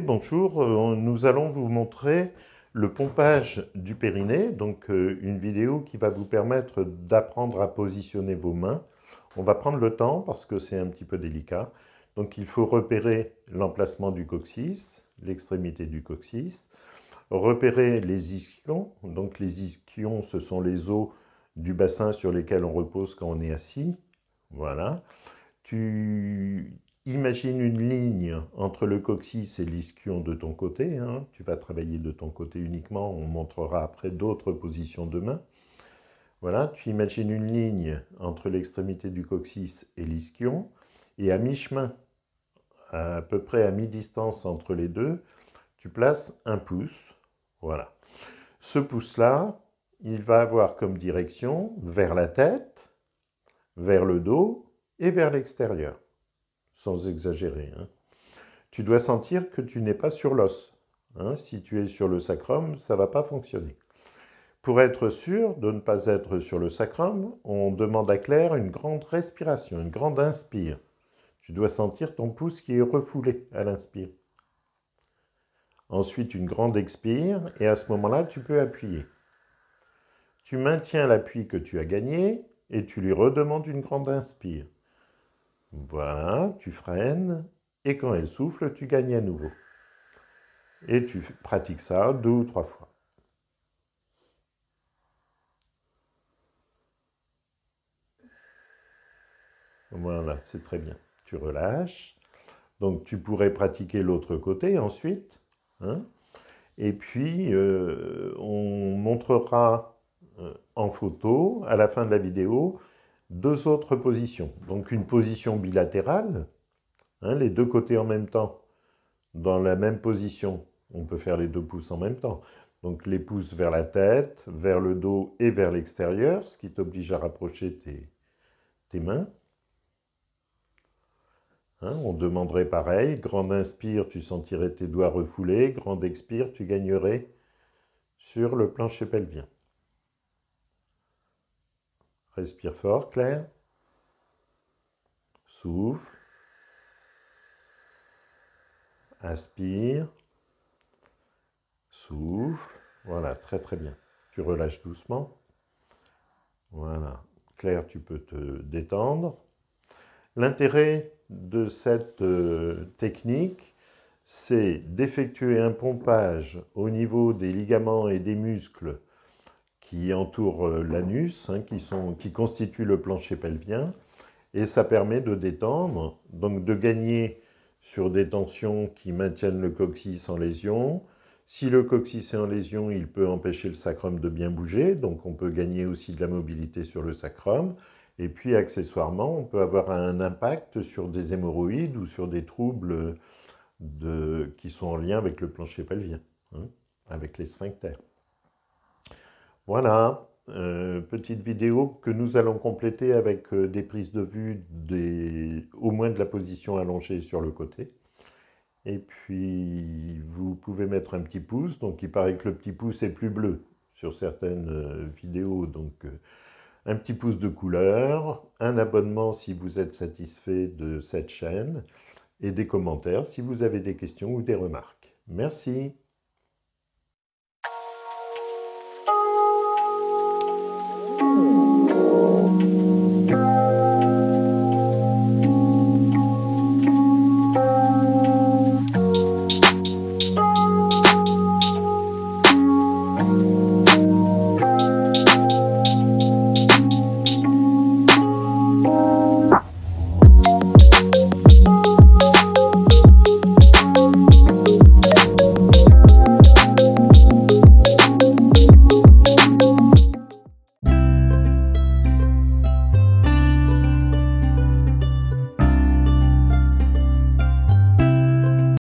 bonjour. Euh, nous allons vous montrer le pompage du périnée, donc euh, une vidéo qui va vous permettre d'apprendre à positionner vos mains. On va prendre le temps parce que c'est un petit peu délicat. Donc il faut repérer l'emplacement du coccyx, l'extrémité du coccyx, repérer les ischions. Donc les ischions, ce sont les os du bassin sur lesquels on repose quand on est assis. Voilà. Tu Imagine une ligne entre le coccyx et l'ischion de ton côté. Hein. Tu vas travailler de ton côté uniquement. On montrera après d'autres positions de main. Voilà, tu imagines une ligne entre l'extrémité du coccyx et l'ischion. Et à mi-chemin, à peu près à mi-distance entre les deux, tu places un pouce. Voilà. Ce pouce-là, il va avoir comme direction vers la tête, vers le dos et vers l'extérieur sans exagérer. Hein. Tu dois sentir que tu n'es pas sur l'os. Hein. Si tu es sur le sacrum, ça ne va pas fonctionner. Pour être sûr de ne pas être sur le sacrum, on demande à Claire une grande respiration, une grande inspire. Tu dois sentir ton pouce qui est refoulé à l'inspire. Ensuite, une grande expire et à ce moment-là, tu peux appuyer. Tu maintiens l'appui que tu as gagné et tu lui redemandes une grande inspire. Voilà, tu freines, et quand elle souffle, tu gagnes à nouveau. Et tu pratiques ça deux ou trois fois. Voilà, c'est très bien. Tu relâches. Donc tu pourrais pratiquer l'autre côté ensuite. Hein. et puis, euh, on montrera euh, en photo, à la fin de la vidéo, deux autres positions. Donc une position bilatérale, hein, les deux côtés en même temps, dans la même position. On peut faire les deux pouces en même temps. Donc les pouces vers la tête, vers le dos et vers l'extérieur, ce qui t'oblige à rapprocher tes, mains. Hein, on demanderait pareil, grande inspire, tu sentirais tes doigts refoulés, grande expire, tu gagnerais sur le plancher pelvien. Respire fort, Claire. Souffle. Inspire. Souffle. Voilà, très très bien. Tu relâches doucement. Voilà. Claire, tu peux te détendre. L'intérêt de cette euh, technique, c'est d'effectuer un pompage au niveau des ligaments et des muscles qui entourent euh, l'anus, hein, qui, qui constituent le plancher pelvien, et ça permet de détendre, donc de gagner sur des tensions qui maintiennent le coccyx en lésion. Si le coccyx est en lésion, il peut empêcher le sacrum de bien bouger, donc on peut gagner aussi de la mobilité sur le sacrum. Et puis accessoirement, on peut avoir un impact sur des hémorroïdes ou sur des troubles qui sont en lien avec le plancher pelvien, hein, avec les sphincters. Voilà, euh, petite vidéo que nous allons compléter avec euh, des prises de vue au moins de la position allongée sur le côté. Et puis, vous pouvez mettre un petit pouce. Donc, il paraît que le petit pouce est plus bleu sur certaines euh, vidéos. Donc, un petit pouce de couleur, un abonnement si vous êtes satisfait de cette chaîne et des commentaires si vous avez des questions ou des remarques. Merci.